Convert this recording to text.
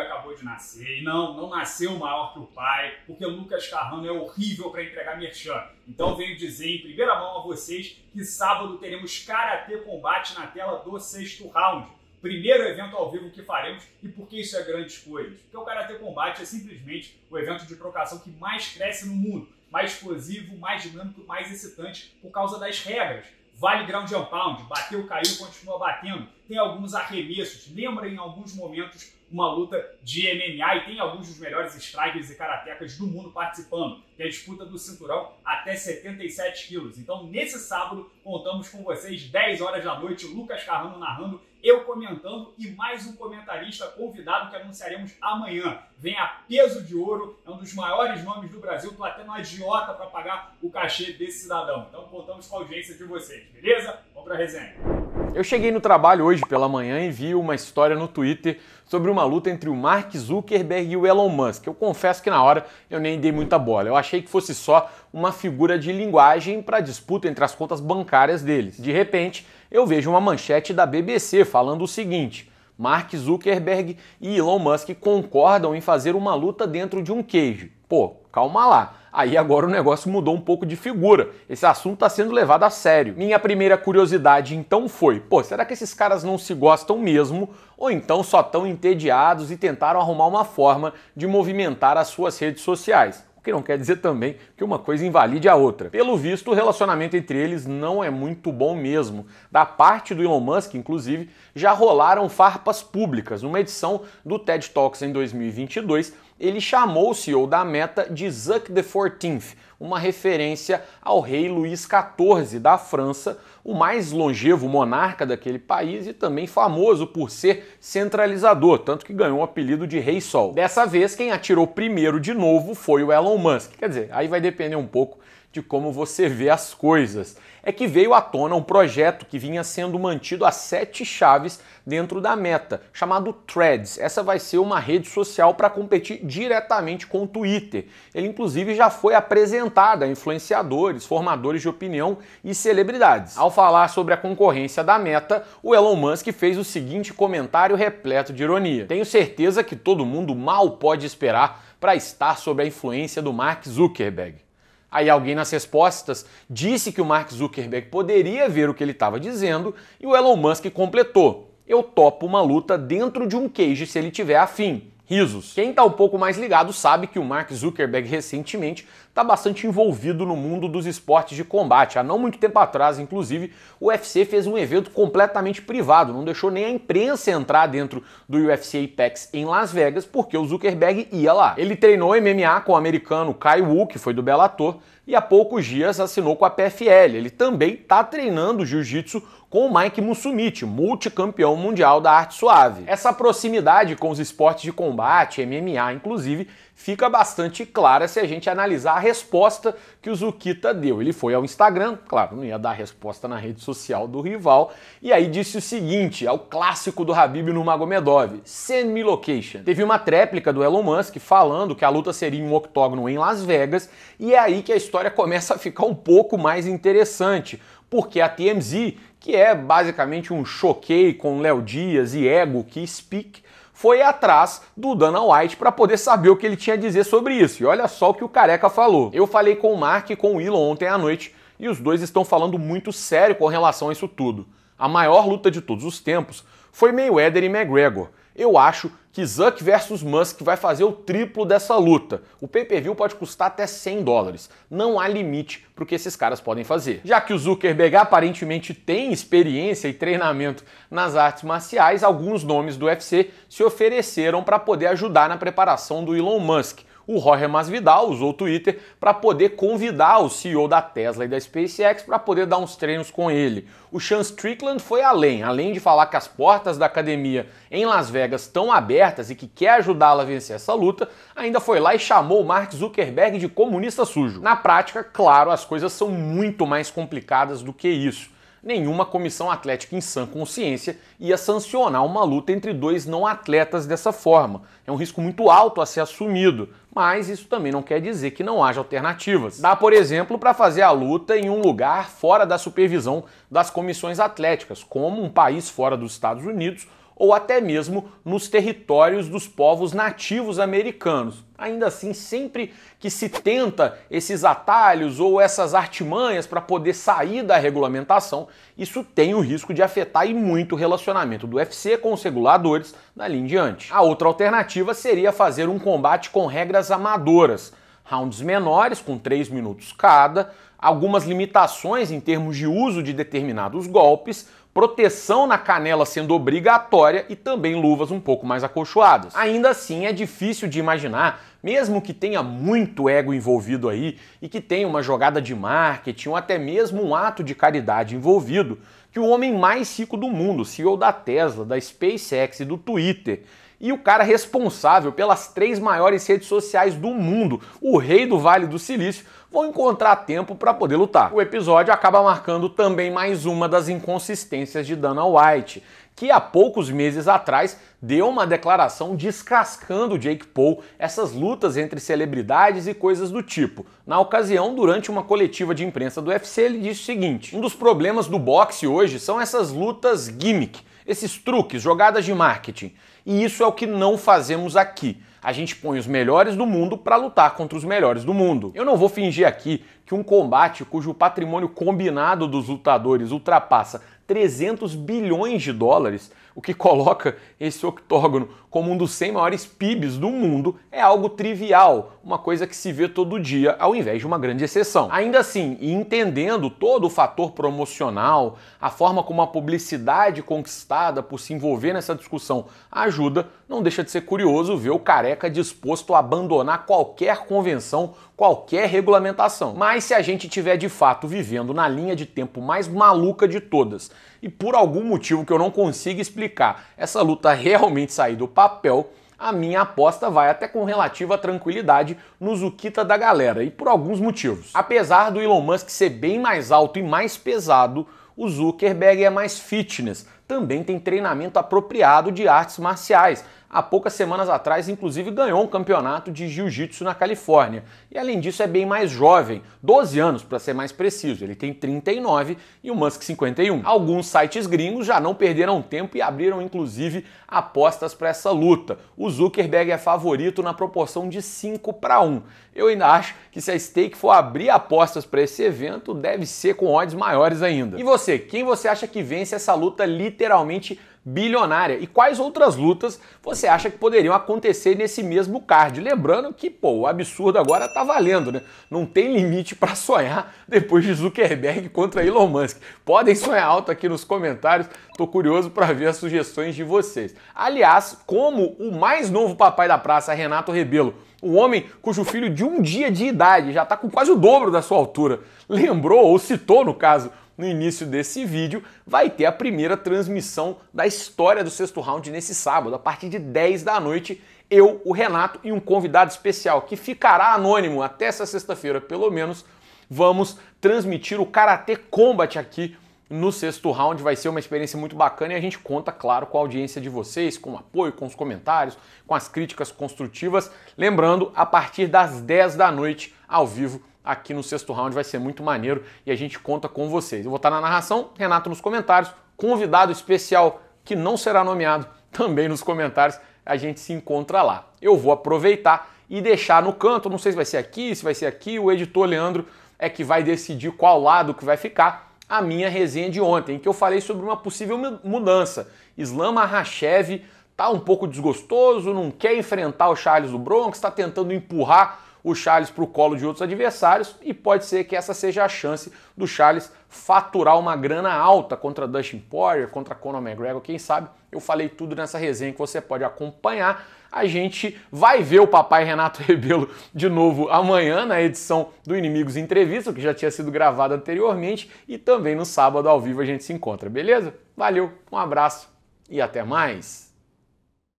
filho acabou de nascer. E não, não nasceu maior que o pai, porque o Lucas Carrano é horrível para entregar merchan. Então venho dizer em primeira mão a vocês que sábado teremos Karatê Combate na tela do sexto round. Primeiro evento ao vivo que faremos e por que isso é grandes coisas? Porque o Karatê Combate é simplesmente o evento de trocação que mais cresce no mundo, mais explosivo, mais dinâmico, mais excitante por causa das regras vale ground and pound, bateu, caiu, continua batendo, tem alguns arremessos, lembra em alguns momentos uma luta de MMA e tem alguns dos melhores strikers e karatecas do mundo participando. Tem é a disputa do cinturão até 77 quilos. Então, nesse sábado, contamos com vocês, 10 horas da noite, Lucas Carrano narrando, eu comentando e mais um comentarista convidado que anunciaremos amanhã. Vem a peso de ouro, é um dos maiores nomes do Brasil. Tô até no agiota para pagar o cachê desse cidadão. Então, contamos com a audiência de vocês, beleza? Vamos para a resenha. Eu cheguei no trabalho hoje pela manhã e vi uma história no Twitter sobre uma luta entre o Mark Zuckerberg e o Elon Musk. Eu confesso que na hora eu nem dei muita bola. Eu achei que fosse só uma figura de linguagem para disputa entre as contas bancárias deles. De repente, eu vejo uma manchete da BBC falando o seguinte: Mark Zuckerberg e Elon Musk concordam em fazer uma luta dentro de um queijo. Pô, calma lá. Aí agora o negócio mudou um pouco de figura. Esse assunto está sendo levado a sério. Minha primeira curiosidade então foi: pô, será que esses caras não se gostam mesmo? Ou então só estão entediados e tentaram arrumar uma forma de movimentar as suas redes sociais? O que não quer dizer também que uma coisa invalide a outra. Pelo visto, o relacionamento entre eles não é muito bom mesmo. Da parte do Elon Musk, inclusive, já rolaram farpas públicas. Numa edição do TED Talks em 2022, ele chamou o CEO da Meta de Zuck the 14th, uma referência ao rei Luís XIV da França, o mais longevo monarca daquele país e também famoso por ser centralizador, tanto que ganhou o apelido de Rei Sol. Dessa vez, quem atirou primeiro de novo foi o Elon Musk. Quer dizer, aí vai depender um pouco de como você vê as coisas. É que veio à tona um projeto que vinha sendo mantido a sete chaves dentro da meta, chamado Threads. Essa vai ser uma rede social para competir diretamente com o Twitter. Ele, inclusive, já foi apresentado a influenciadores, formadores de opinião e celebridades. Ao falar sobre a concorrência da meta, o Elon Musk fez o seguinte comentário repleto de ironia: Tenho certeza que todo mundo mal pode esperar para estar sob a influência do Mark Zuckerberg. Aí alguém nas respostas disse que o Mark Zuckerberg poderia ver o que ele estava dizendo e o Elon Musk completou: Eu topo uma luta dentro de um cage se ele tiver afim risos. Quem está um pouco mais ligado sabe que o Mark Zuckerberg recentemente está bastante envolvido no mundo dos esportes de combate. Há não muito tempo atrás, inclusive, o UFC fez um evento completamente privado, não deixou nem a imprensa entrar dentro do UFC Apex em Las Vegas, porque o Zuckerberg ia lá. Ele treinou MMA com o americano Kai Wu, que foi do Bellator, e há poucos dias assinou com a PFL. Ele também está treinando jiu-jitsu com o Mike Musumiti, multicampeão mundial da arte suave. Essa proximidade com os esportes de combate, MMA inclusive, fica bastante clara se a gente analisar a resposta que o Zukita deu. Ele foi ao Instagram, claro, não ia dar resposta na rede social do rival, e aí disse o seguinte, ao é clássico do Habib no Magomedov, send me location. Teve uma tréplica do Elon Musk falando que a luta seria um octógono em Las Vegas, e é aí que a história começa a ficar um pouco mais interessante, porque a TMZ, que é basicamente um choquei com Léo Dias e Ego que speak, foi atrás do Dana White para poder saber o que ele tinha a dizer sobre isso. E olha só o que o careca falou. Eu falei com o Mark e com o Elon ontem à noite e os dois estão falando muito sério com relação a isso tudo. A maior luta de todos os tempos foi Mayweather e McGregor. Eu acho que Zuck versus Musk vai fazer o triplo dessa luta. O pay-per-view pode custar até 100 dólares. Não há limite para o que esses caras podem fazer. Já que o Zuckerberg aparentemente tem experiência e treinamento nas artes marciais, alguns nomes do UFC se ofereceram para poder ajudar na preparação do Elon Musk o Jorge Masvidal usou o Twitter para poder convidar o CEO da Tesla e da SpaceX para poder dar uns treinos com ele. O Sean Strickland foi além, além de falar que as portas da academia em Las Vegas estão abertas e que quer ajudá-la a vencer essa luta, ainda foi lá e chamou Mark Zuckerberg de comunista sujo. Na prática, claro, as coisas são muito mais complicadas do que isso nenhuma comissão atlética em sã consciência ia sancionar uma luta entre dois não atletas dessa forma. É um risco muito alto a ser assumido, mas isso também não quer dizer que não haja alternativas. Dá, por exemplo, para fazer a luta em um lugar fora da supervisão das comissões atléticas, como um país fora dos Estados Unidos ou até mesmo nos territórios dos povos nativos americanos. Ainda assim, sempre que se tenta esses atalhos ou essas artimanhas para poder sair da regulamentação, isso tem o risco de afetar e muito o relacionamento do UFC com os reguladores dali em diante. A outra alternativa seria fazer um combate com regras amadoras, rounds menores, com 3 minutos cada, algumas limitações em termos de uso de determinados golpes proteção na canela sendo obrigatória e também luvas um pouco mais acolchoadas. Ainda assim, é difícil de imaginar, mesmo que tenha muito ego envolvido aí e que tenha uma jogada de marketing ou até mesmo um ato de caridade envolvido, que o homem mais rico do mundo, CEO da Tesla, da SpaceX e do Twitter, e o cara responsável pelas três maiores redes sociais do mundo, o rei do Vale do Silício, vão encontrar tempo para poder lutar. O episódio acaba marcando também mais uma das inconsistências de Dana White, que há poucos meses atrás deu uma declaração descascando Jake Paul essas lutas entre celebridades e coisas do tipo. Na ocasião, durante uma coletiva de imprensa do UFC, ele disse o seguinte: "Um dos problemas do boxe hoje são essas lutas gimmick esses truques, jogadas de marketing. E isso é o que não fazemos aqui. A gente põe os melhores do mundo para lutar contra os melhores do mundo. Eu não vou fingir aqui que um combate cujo patrimônio combinado dos lutadores ultrapassa 300 bilhões de dólares, o que coloca esse octógono como um dos 100 maiores PIBs do mundo, é algo trivial, uma coisa que se vê todo dia, ao invés de uma grande exceção. Ainda assim, e entendendo todo o fator promocional, a forma como a publicidade conquistada por se envolver nessa discussão ajuda, não deixa de ser curioso ver o careca disposto a abandonar qualquer convenção, qualquer regulamentação. Mas se a gente tiver de fato vivendo na linha de tempo mais maluca de todas, e por algum motivo que eu não consigo explicar, essa luta realmente sair do papel, a minha aposta vai até com relativa tranquilidade no Zukita da galera, e por alguns motivos. Apesar do Elon Musk ser bem mais alto e mais pesado, o Zuckerberg é mais fitness, também tem treinamento apropriado de artes marciais, há poucas semanas atrás, inclusive, ganhou um campeonato de jiu-jitsu na Califórnia. E além disso, é bem mais jovem, 12 anos para ser mais preciso. Ele tem 39 e o Musk 51. Alguns sites gringos já não perderam tempo e abriram inclusive apostas para essa luta. O Zuckerberg é favorito na proporção de 5 para 1. Eu ainda acho que se a Stake for abrir apostas para esse evento, deve ser com odds maiores ainda. E você, quem você acha que vence essa luta literalmente bilionária. E quais outras lutas você acha que poderiam acontecer nesse mesmo card? Lembrando que, pô, o absurdo agora tá valendo, né? Não tem limite para sonhar depois de Zuckerberg contra Elon Musk. Podem sonhar alto aqui nos comentários. Tô curioso para ver as sugestões de vocês. Aliás, como o mais novo papai da praça, Renato Rebelo, o homem cujo filho de um dia de idade já está com quase o dobro da sua altura, lembrou ou citou, no caso, no início desse vídeo, vai ter a primeira transmissão da história do sexto round nesse sábado, a partir de 10 da noite. Eu, o Renato e um convidado especial que ficará anônimo até essa sexta-feira, pelo menos, vamos transmitir o Karate Combat aqui no sexto round. Vai ser uma experiência muito bacana e a gente conta, claro, com a audiência de vocês, com o apoio, com os comentários, com as críticas construtivas. Lembrando, a partir das 10 da noite, ao vivo, aqui no sexto round, vai ser muito maneiro e a gente conta com vocês. Eu vou estar na narração, Renato nos comentários, convidado especial que não será nomeado também nos comentários, a gente se encontra lá. Eu vou aproveitar e deixar no canto, não sei se vai ser aqui, se vai ser aqui, o editor Leandro é que vai decidir qual lado que vai ficar a minha resenha de ontem, que eu falei sobre uma possível mudança. Islam Mahashev tá um pouco desgostoso, não quer enfrentar o Charles do Bronx, está tentando empurrar o Charles para o colo de outros adversários e pode ser que essa seja a chance do Charles faturar uma grana alta contra Dustin Poirier, contra Conor McGregor, quem sabe. Eu falei tudo nessa resenha que você pode acompanhar. A gente vai ver o papai Renato Rebelo de novo amanhã na edição do Inimigos Entrevista, que já tinha sido gravada anteriormente, e também no sábado ao vivo a gente se encontra, beleza? Valeu, um abraço e até mais.